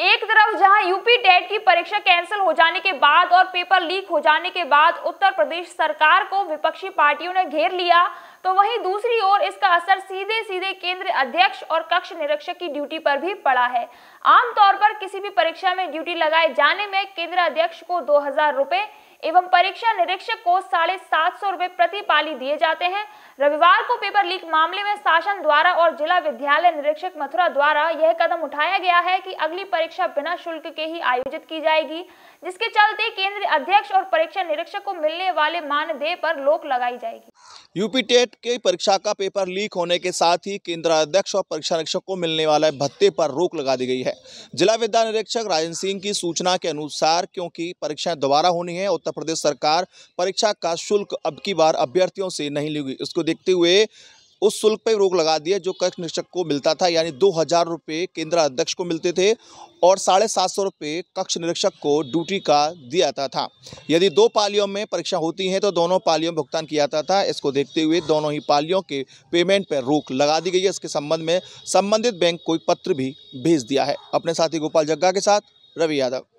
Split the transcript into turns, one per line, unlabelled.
एक तरफ जहां यूपी टेट की परीक्षा कैंसिल हो जाने के बाद और पेपर लीक हो जाने के बाद उत्तर प्रदेश सरकार को विपक्षी पार्टियों ने घेर लिया तो वहीं दूसरी ओर इसका असर सीधे सीधे केंद्र अध्यक्ष और कक्ष निरीक्षक की ड्यूटी पर भी पड़ा है आमतौर पर किसी भी परीक्षा में ड्यूटी लगाए जाने में केंद्र अध्यक्ष को दो हजार रुपए एवं परीक्षा निरीक्षक को साढ़े सात सौ रूपए प्रति पाली दिए जाते हैं रविवार को पेपर लीक मामले में शासन द्वारा और जिला विद्यालय निरीक्षक मथुरा द्वारा यह कदम उठाया गया है कि अगली परीक्षा बिना शुल्क के ही आयोजित की जाएगी जिसके चलते केंद्रीय अध्यक्ष और परीक्षा निरीक्षक को मिलने वाले मानदेय पर रोक लगाई जाएगी
यूपी टेट की परीक्षा का पेपर लीक होने के साथ ही केंद्र अध्यक्ष और परीक्षा निरीक्षक को मिलने वाले भत्ते पर रोक लगा दी गई है जिला विद्या निरीक्षक राजेंद्र सिंह की सूचना के अनुसार क्योंकि परीक्षाएं दोबारा होनी है उत्तर प्रदेश सरकार परीक्षा का शुल्क अब की बार अभ्यर्थियों से नहीं लेगी इसको देखते हुए उस शुल्क पर रोक लगा दिया जो कक्ष निरीक्षक को मिलता था यानी दो हज़ार रुपये केंद्राध्यक्ष को मिलते थे और साढ़े सात सौ रुपये कक्ष निरीक्षक को ड्यूटी का दिया जाता था यदि दो पालियों में परीक्षा होती है तो दोनों पालियों में भुगतान किया जाता था इसको देखते हुए दोनों ही पालियों के पेमेंट पर रोक लगा दी गई है इसके संबंध में संबंधित बैंक को पत्र भी भेज दिया है अपने साथी गोपाल जग्गा के साथ रवि यादव